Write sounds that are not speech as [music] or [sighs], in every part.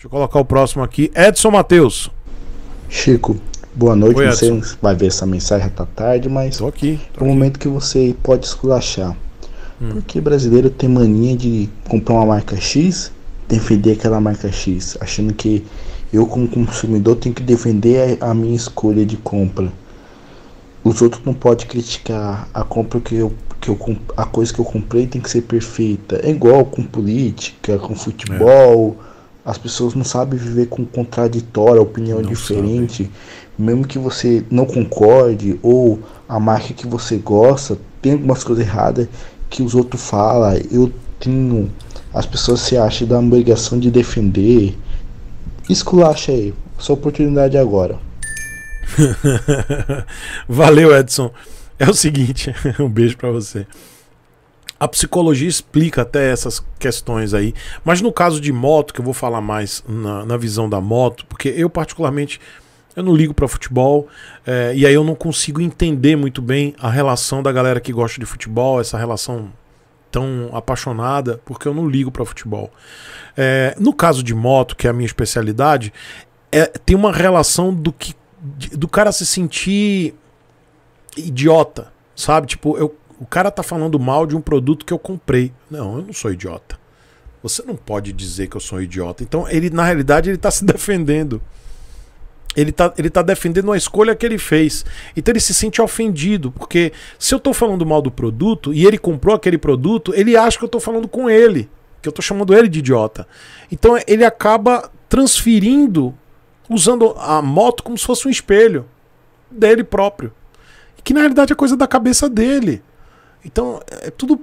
Deixa eu colocar o próximo aqui. Edson Matheus. Chico, boa noite. Você vai ver essa mensagem tá tarde, mas. Tô aqui. Tô é um momento que você pode esculachar. Hum. Porque brasileiro tem mania de comprar uma marca X, defender aquela marca X, achando que eu, como consumidor, tenho que defender a minha escolha de compra. Os outros não podem criticar a compra que eu, que eu a coisa que eu comprei tem que ser perfeita. É igual com política, com futebol. É as pessoas não sabem viver com contraditória, opinião é não diferente. Sabe. Mesmo que você não concorde ou a marca que você gosta tem algumas coisas erradas que os outros falam. Eu tenho. As pessoas se acham da obrigação de defender. Esculacha aí. Sua oportunidade agora. [laughs] Valeu, Edson. É o seguinte, [laughs] um beijo para você. A psicologia explica até essas questões aí. Mas no caso de moto, que eu vou falar mais na, na visão da moto, porque eu, particularmente, eu não ligo para futebol é, e aí eu não consigo entender muito bem a relação da galera que gosta de futebol, essa relação tão apaixonada, porque eu não ligo para futebol. É, no caso de moto, que é a minha especialidade, é, tem uma relação do que do cara se sentir idiota, sabe? Tipo, eu o cara tá falando mal de um produto que eu comprei. Não, eu não sou idiota. Você não pode dizer que eu sou um idiota. Então, ele, na realidade, ele tá [laughs] se defendendo. Ele tá, ele tá defendendo uma escolha que ele fez. Então ele se sente ofendido, porque se eu tô falando mal do produto e ele comprou aquele produto, ele acha que eu tô falando com ele, que eu tô chamando ele de idiota. Então ele acaba transferindo, usando a moto como se fosse um espelho dele próprio. Que na realidade é coisa da cabeça dele. Então, é, é tudo.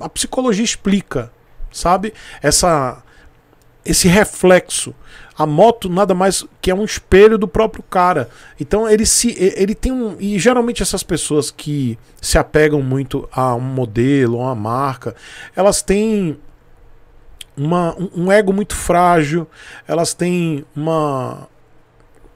A psicologia explica, sabe? Essa, esse reflexo. A moto nada mais que é um espelho do próprio cara. Então ele se ele tem um e geralmente essas pessoas que se apegam muito a um modelo, a uma marca, elas têm uma, um ego muito frágil, elas têm uma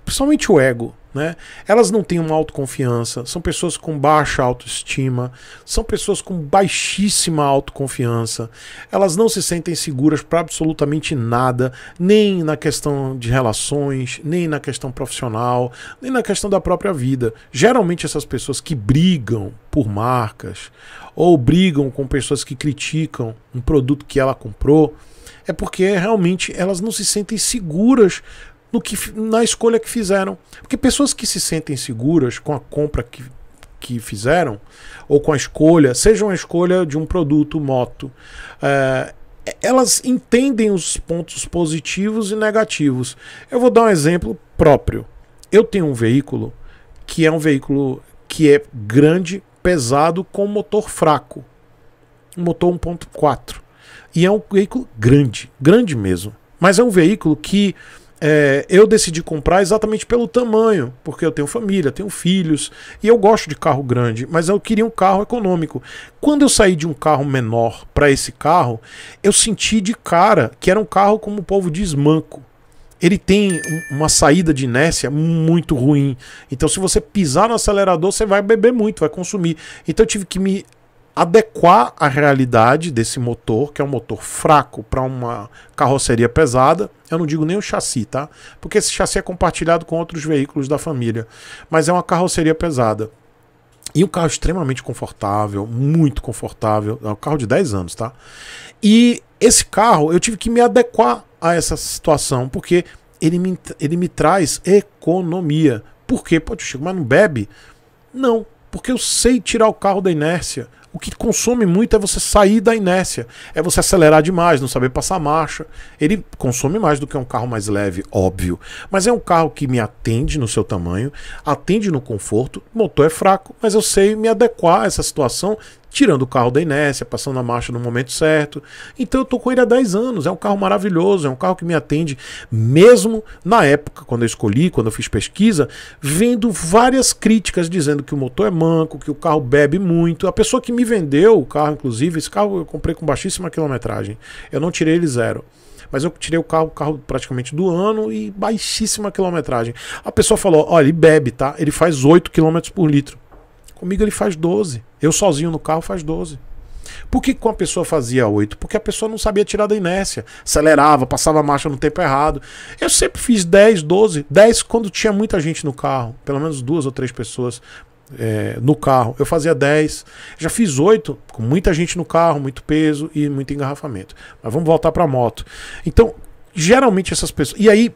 principalmente o ego, né? Elas não têm uma autoconfiança, são pessoas com baixa autoestima, são pessoas com baixíssima autoconfiança. Elas não se sentem seguras para absolutamente nada, nem na questão de relações, nem na questão profissional, nem na questão da própria vida. Geralmente essas pessoas que brigam por marcas ou brigam com pessoas que criticam um produto que ela comprou, é porque realmente elas não se sentem seguras no que, na escolha que fizeram. Porque pessoas que se sentem seguras com a compra que, que fizeram, ou com a escolha, seja uma escolha de um produto, moto, é, elas entendem os pontos positivos e negativos. Eu vou dar um exemplo próprio. Eu tenho um veículo que é um veículo que é grande, pesado, com motor fraco. Um motor 1.4. E é um veículo grande, grande mesmo. Mas é um veículo que é, eu decidi comprar exatamente pelo tamanho, porque eu tenho família, tenho filhos e eu gosto de carro grande, mas eu queria um carro econômico. Quando eu saí de um carro menor para esse carro, eu senti de cara que era um carro, como o povo diz, manco ele tem uma saída de inércia muito ruim. Então, se você pisar no acelerador, você vai beber muito, vai consumir. Então, eu tive que me adequar a realidade desse motor, que é um motor fraco para uma carroceria pesada. Eu não digo nem o chassi, tá? Porque esse chassi é compartilhado com outros veículos da família, mas é uma carroceria pesada. E um carro extremamente confortável, muito confortável, é um carro de 10 anos, tá? E esse carro eu tive que me adequar a essa situação, porque ele me, ele me traz economia. Por quê? Pô, Chico, mas não bebe? Não, porque eu sei tirar o carro da inércia. O que consome muito é você sair da inércia, é você acelerar demais, não saber passar marcha. Ele consome mais do que um carro mais leve, óbvio. Mas é um carro que me atende no seu tamanho, atende no conforto, o motor é fraco, mas eu sei me adequar a essa situação tirando o carro da inércia, passando a marcha no momento certo. Então eu tô com ele há 10 anos, é um carro maravilhoso, é um carro que me atende, mesmo na época, quando eu escolhi, quando eu fiz pesquisa, vendo várias críticas dizendo que o motor é manco, que o carro bebe muito. A pessoa que me vendeu o carro, inclusive, esse carro eu comprei com baixíssima quilometragem, eu não tirei ele zero mas eu tirei o carro, carro praticamente do ano e baixíssima quilometragem. A pessoa falou: olha, ele bebe, tá? Ele faz 8 km por litro. Comigo ele faz 12. Eu sozinho no carro faz 12. Por que, que uma pessoa fazia 8? Porque a pessoa não sabia tirar da inércia, acelerava, passava a marcha no tempo errado. Eu sempre fiz 10, 12, 10 quando tinha muita gente no carro, pelo menos duas ou três pessoas é, no carro. Eu fazia 10, já fiz 8 com muita gente no carro, muito peso e muito engarrafamento. Mas vamos voltar para a moto. Então, geralmente essas pessoas. E aí,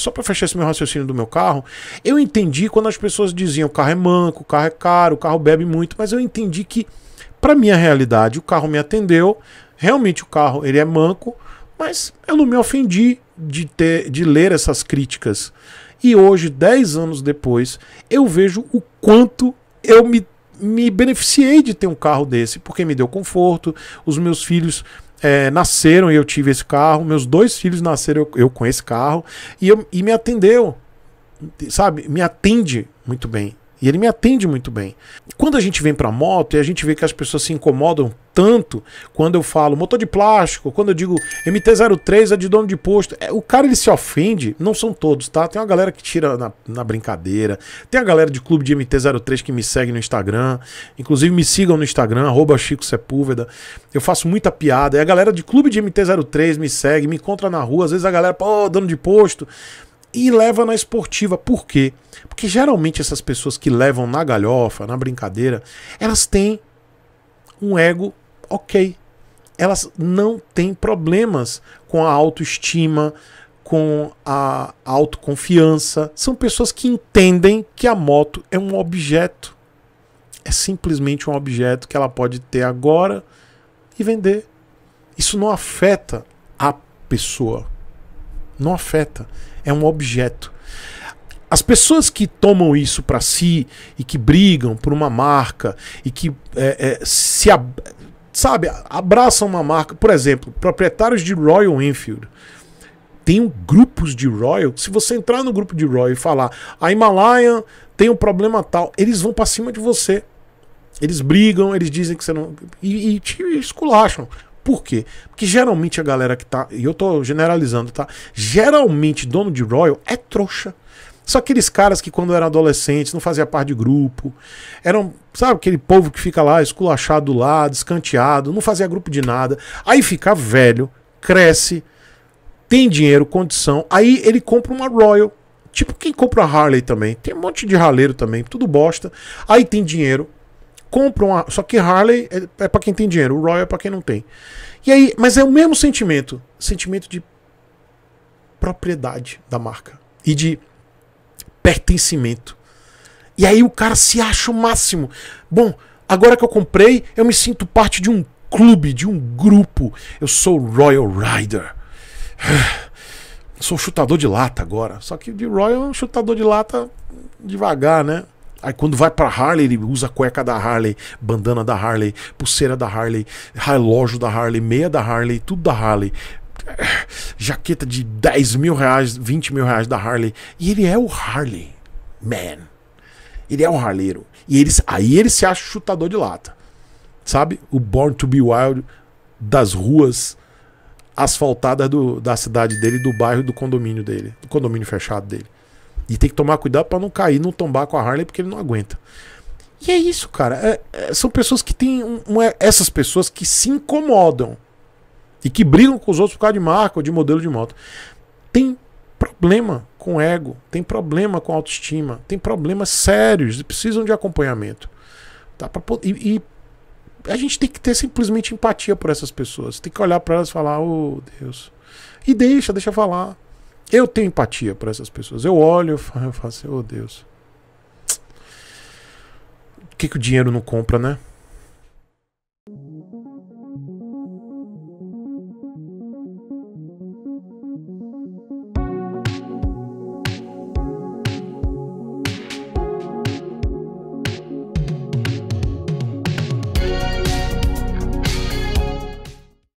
só para fechar esse meu raciocínio do meu carro, eu entendi quando as pessoas diziam o carro é manco, o carro é caro, o carro bebe muito, mas eu entendi que para minha realidade o carro me atendeu, realmente o carro ele é manco, mas eu não me ofendi de ter de ler essas críticas. E hoje, 10 anos depois, eu vejo o quanto eu me me beneficiei de ter um carro desse, porque me deu conforto, os meus filhos é, nasceram e eu tive esse carro. Meus dois filhos nasceram eu, eu com esse carro. E, eu, e me atendeu, sabe? Me atende muito bem. E ele me atende muito bem. Quando a gente vem para moto e a gente vê que as pessoas se incomodam tanto quando eu falo motor de plástico, quando eu digo MT-03 é de dono de posto, é, o cara ele se ofende, não são todos, tá? Tem uma galera que tira na, na brincadeira, tem a galera de clube de MT-03 que me segue no Instagram, inclusive me sigam no Instagram, arroba Chico Sepúlveda, eu faço muita piada, e a galera de clube de MT-03 me segue, me encontra na rua, às vezes a galera, pô, dono de posto, e leva na esportiva. Por quê? Porque geralmente essas pessoas que levam na galhofa, na brincadeira, elas têm um ego ok. Elas não têm problemas com a autoestima, com a autoconfiança. São pessoas que entendem que a moto é um objeto. É simplesmente um objeto que ela pode ter agora e vender. Isso não afeta a pessoa não afeta. É um objeto. As pessoas que tomam isso para si e que brigam por uma marca e que é, é, se ab sabe abraçam uma marca, por exemplo, proprietários de Royal Enfield. Tem grupos de Royal. Se você entrar no grupo de Royal e falar a Himalayan tem um problema tal, eles vão para cima de você. Eles brigam, eles dizem que você não. E, e te esculacham. Por quê? Porque geralmente a galera que tá, e eu tô generalizando, tá? Geralmente dono de Royal é trouxa. São aqueles caras que quando eram adolescentes não fazia parte de grupo, eram, sabe, aquele povo que fica lá esculachado lá, descanteado, não fazia grupo de nada. Aí fica velho, cresce, tem dinheiro, condição, aí ele compra uma Royal. Tipo quem compra a Harley também. Tem um monte de raleiro também, tudo bosta. Aí tem dinheiro, compram a. Só que Harley é, é para quem tem dinheiro, o Royal é para quem não tem. E aí, mas é o mesmo sentimento, sentimento de propriedade da marca e de pertencimento. E aí o cara se acha o máximo. Bom, agora que eu comprei, eu me sinto parte de um clube, de um grupo. Eu sou Royal Rider. [sighs] Sou chutador de lata agora. Só que de Royal é um chutador de lata devagar, né? Aí quando vai pra Harley, ele usa cueca da Harley, bandana da Harley, pulseira da Harley, relógio da Harley, meia da Harley, tudo da Harley. Eh, jaqueta de 10 mil reais, 20 mil reais da Harley. E ele é o Harley, man. Ele é o harleiro. E eles, aí ele se acha chutador de lata. Sabe? O Born to be Wild das ruas asfaltadas do, da cidade dele, do bairro do condomínio dele, do condomínio fechado dele. E tem que tomar cuidado para não cair, não tombar com a Harley, porque ele não aguenta. E é isso, cara. É, é, são pessoas que têm. Um, um, é, essas pessoas que se incomodam e que brigam com os outros por causa de marca ou de modelo de moto. Tem problema com ego, tem problema com autoestima, tem problemas sérios e precisam de acompanhamento. Tá? Pra, e, e a gente tem que ter simplesmente empatia por essas pessoas. Tem que olhar para elas e falar: oh Deus. E deixa, deixa falar. Eu tenho empatia para essas pessoas. Eu olho, eu faço, oh assim, Deus. O que, que o dinheiro não compra, né?